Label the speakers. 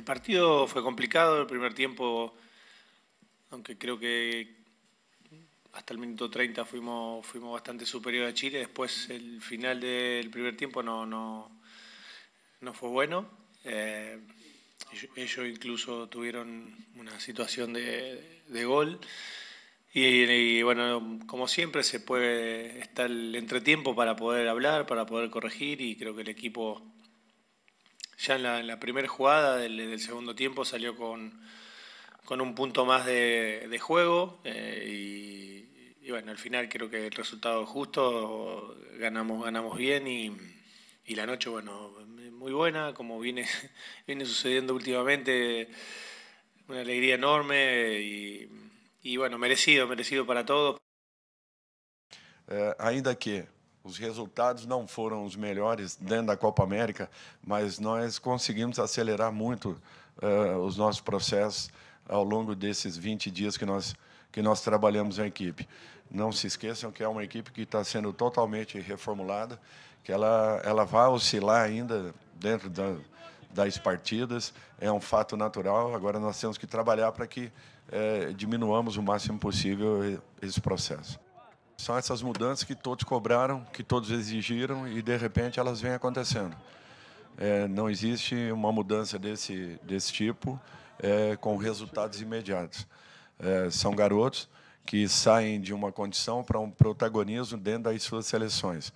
Speaker 1: El partido fue complicado, el primer tiempo, aunque creo que hasta el minuto 30 fuimos, fuimos bastante superiores a Chile, después el final del primer tiempo no, no, no fue bueno. Eh, ellos incluso tuvieron una situación de, gol. y, bueno, como siempre, se puede estar el entretiempo para poder hablar, para poder corregir, y creo que el equipo ya en la, primera jugada del, segundo tiempo salió con, un punto más de, juego eh, y, bueno, al final creo que el resultado es justo, ganamos, ganamos bien y, la noche, bueno, muy buena, como viene, viene sucediendo últimamente, una alegría enorme y, bueno, merecido, merecido para todos.
Speaker 2: Eh, ainda que Os resultados não foram os melhores dentro da Copa América, mas nós conseguimos acelerar muito uh, os nossos processos ao longo desses 20 dias que nós, que nós trabalhamos a equipe. Não se esqueçam que é uma equipe que está sendo totalmente reformulada, que ela, ela vai oscilar ainda dentro da, das partidas, é um fato natural. Agora nós temos que trabalhar para que é, diminuamos o máximo possível eh, esse processo. São essas mudanças que todos cobraram, que todos exigiram e de repente elas vêm acontecendo. É, não existe uma mudança desse, desse tipo é, com resultados imediatos. É, são garotos que saem de uma condição para um protagonismo dentro das suas seleções.